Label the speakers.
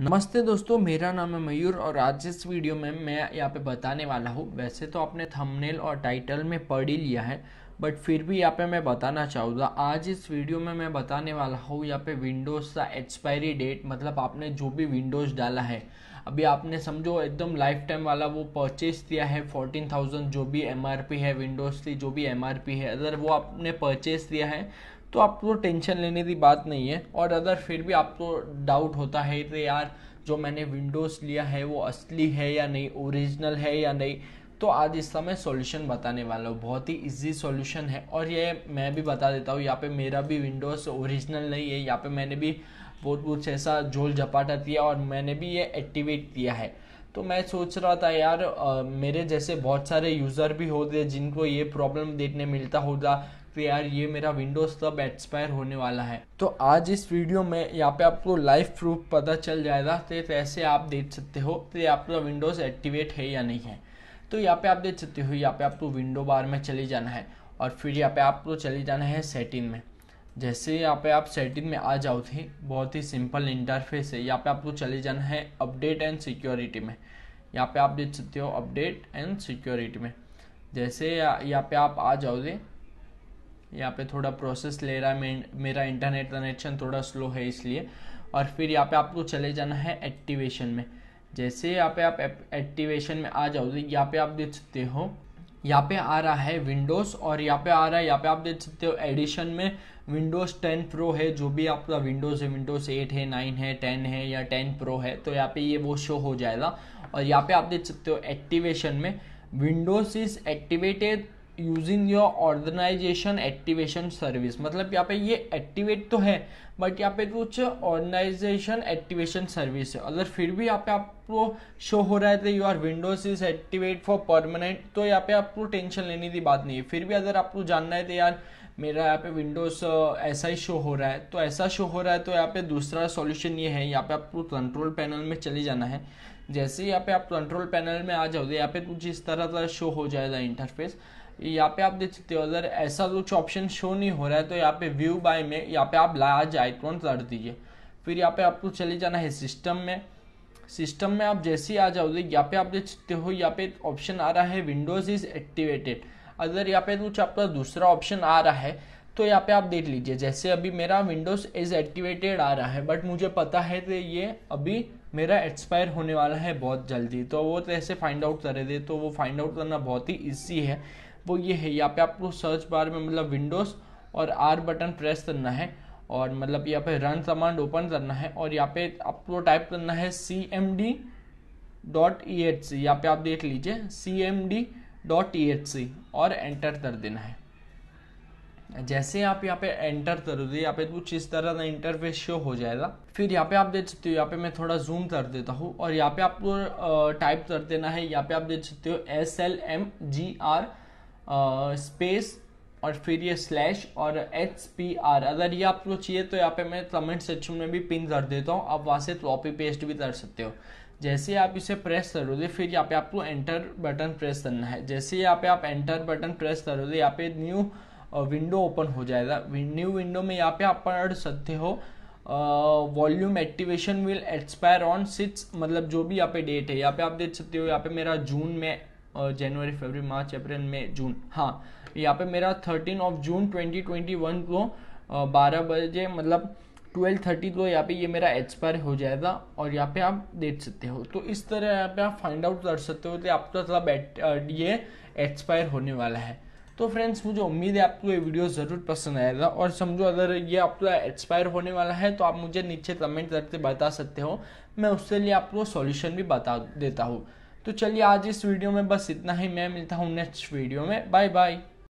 Speaker 1: नमस्ते दोस्तों मेरा नाम है मयूर और आज इस वीडियो में मैं यहाँ पे बताने वाला हूँ वैसे तो आपने थंबनेल और टाइटल में पढ़ ही लिया है बट फिर भी यहाँ पे मैं बताना चाहूँगा आज इस वीडियो में मैं बताने वाला हूँ यहाँ पे विंडोज़ का एक्सपायरी डेट मतलब आपने जो भी विंडोज़ डाला है अभी आपने समझो एकदम लाइफ टाइम वाला वो परचेज किया है फोर्टीन थाउजेंड जो भी एम है विंडोज़ की जो भी एम है अगर वो आपने परचेज किया है तो आपको तो टेंशन लेने की बात नहीं है और अगर फिर भी आपको तो डाउट होता है तो यार जो मैंने विंडोज़ लिया है वो असली है या नहीं ओरिजिनल है या नहीं तो आज इस समय सॉल्यूशन बताने वाला हूँ बहुत ही इजी सॉल्यूशन है और ये मैं भी बता देता हूँ यहाँ पे मेरा भी विंडोज़ ओरिजिनल नहीं है यहाँ पे मैंने भी बहुत कुछ ऐसा झोल झपाटा दिया और मैंने भी ये एक्टिवेट किया है तो मैं सोच रहा था यार आ, मेरे जैसे बहुत सारे यूज़र भी होते जिनको ये प्रॉब्लम देखने मिलता होगा तो यार ये मेरा विंडोज तब एक्सपायर होने वाला है तो आज इस वीडियो में यहाँ पे आपको लाइव प्रूफ पता चल जाएगा तो ऐसे आप देख सकते हो तो आपका विंडोज़ एक्टिवेट है या नहीं है तो यहाँ पे आप देख सकते हो यहाँ पे आपको विंडो बार में चले जाना है और फिर यहाँ पे आपको चले जाना है सेटिंग में जैसे यहाँ पे आप सेटिंग में आ जाओ थे बहुत ही सिंपल इंटरफेस है यहाँ पे आपको चले जाना है अपडेट एंड सिक्योरिटी में यहाँ पे आप देख सकते हो अपडेट एंड सिक्योरिटी में जैसे यहाँ पे आप आ जाओगे यहाँ पे थोड़ा प्रोसेस ले रहा है मेरा इंटरनेट कनेक्शन थोड़ा स्लो है इसलिए और फिर यहाँ पे आपको चले जाना है एक्टिवेशन में जैसे यहाँ पे आप एक्टिवेशन में आ जाओगे तो यहाँ पे आप देख सकते हो यहाँ पे आ रहा है विंडोज़ और यहाँ पे आ रहा है यहाँ पे आप देख सकते हो एडिशन में विंडोज़ टेन प्रो है जो भी आपका विंडोज़ है विंडोज़ एट है नाइन है टेन है या टेन प्रो है तो यहाँ पे ये वो शो हो जाएगा और यहाँ पे आप देख सकते हो एक्टिवेशन में Windows is activated using your organisation activation service मतलब यहाँ पे ये एक्टिवेट तो है बट यहाँ पे कुछ ऑर्गेनाइजेशन एक्टिवेशन सर्विस है अगर फिर भी यहाँ पे आपको शो हो रहा है तो are Windows is activate for permanent तो यहाँ पे आपको टेंशन लेने की बात नहीं है फिर भी अगर आपको जानना है तो यार मेरा यहाँ पे विंडोज ऐसा ही शो हो रहा है तो ऐसा शो हो रहा है तो यहाँ पे दूसरा सॉल्यूशन ये है यहाँ पे आपको कंट्रोल पैनल में चले जाना है जैसे यहाँ पे आप कंट्रोल पैनल में आ जाओगे यहाँ पे कुछ इस तरह का शो हो जाएगा इंटरफेस यहाँ पे आप देख सकते हो अगर ऐसा कुछ ऑप्शन शो नहीं हो रहा है तो यहाँ पे व्यू बाय में यहाँ पे आप लार्ज आइकॉन कर दीजिए फिर यहाँ पे आपको चले जाना है सिस्टम में सिस्टम में आप जैसे ही आ जाओगे यहाँ पे आप देख सकते हो यहाँ पे ऑप्शन आ रहा है विंडोज़ इज़ एक्टिवेटेड अगर यहाँ पे कुछ आपका दूसरा ऑप्शन आ रहा है तो यहाँ पे आप देख लीजिए जैसे अभी मेरा विंडोज़ इज़ एक्टिवेटेड आ रहा है बट मुझे पता है कि ये अभी मेरा एक्सपायर होने वाला है बहुत जल्दी तो वो कैसे फाइंड आउट करे दे तो वो फाइंड आउट करना बहुत ही ईजी है वो ये है यहाँ पे आपको सर्च बार में मतलब विंडोज़ और आर बटन प्रेस करना है और मतलब यहाँ पे रन कमांड ओपन करना है और यहाँ पे आपको टाइप करना है C M D dot E H C यहाँ पे आप देख लीजिए C M D dot E H C और एंटर कर देना है जैसे आप यहाँ पे एंटर करोगे यहाँ पे कुछ इस तरह का इंटरफेस शो हो जाएगा फिर यहाँ पे आप देख सकते हो यहाँ पे मैं थोड़ा जूम कर देता हूँ और यहाँ पे आपको टाइप कर देना है यहाँ पे आप देख सकते हो S L M G R space और फिर ये स्लैश और एच पी आर अगर ये आपको चाहिए तो यहाँ पे मैं कमेंट सेक्शन में भी पिन कर देता हूँ आप वहाँ से कॉपी पेस्ट भी कर सकते हो जैसे आप इसे प्रेस करोगे फिर यहाँ पे आपको एंटर बटन प्रेस करना है जैसे यहाँ पे आप एंटर बटन प्रेस करोगे यहाँ पे न्यू विंडो ओपन हो जाएगा न्यू विंडो में यहाँ पे आप पढ़ सकते हो volume activation will expire on six मतलब जो भी यहाँ पे डेट है यहाँ पे आप देख सकते हो यहाँ पे मेरा जून में जनवरी फरवरी मार्च अप्रैल मई जून हाँ यहाँ पे मेरा thirteen of June twenty twenty one को बारह बजे मतलब ट्वेल्व थर्टी को यहाँ पे ये मेरा एक्सपायर हो जाएगा और यहाँ पे आप देख सकते हो तो इस तरह यहाँ पे आप फाइंड आउट कर सकते हो कि आपका मतलब ये एक्सपायर होने वाला है तो फ्रेंड्स मुझे उम्मीद है आपको ये वीडियो ज़रूर पसंद आएगा और समझो अगर ये आपका एक्सपायर होने वाला है तो आप मुझे नीचे कमेंट करके बता सकते हो मैं उसके लिए आपको सॉल्यूशन भी बता देता हूँ तो चलिए आज इस वीडियो में बस इतना ही मैं मिलता हूँ नेक्स्ट वीडियो में बाय बाय